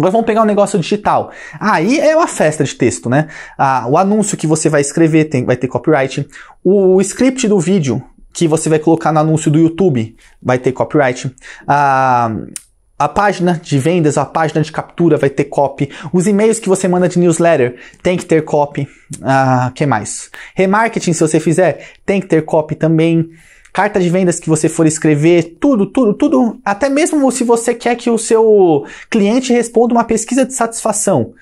Agora vamos pegar um negócio digital. Aí é uma festa de texto, né? Ah, o anúncio que você vai escrever tem, vai ter copyright. O script do vídeo que você vai colocar no anúncio do YouTube vai ter copyright. Ah, a página de vendas, a página de captura vai ter copy. Os e-mails que você manda de newsletter tem que ter copy. Ah, que mais? Remarketing, se você fizer, tem que ter copy também carta de vendas que você for escrever, tudo, tudo, tudo. Até mesmo se você quer que o seu cliente responda uma pesquisa de satisfação.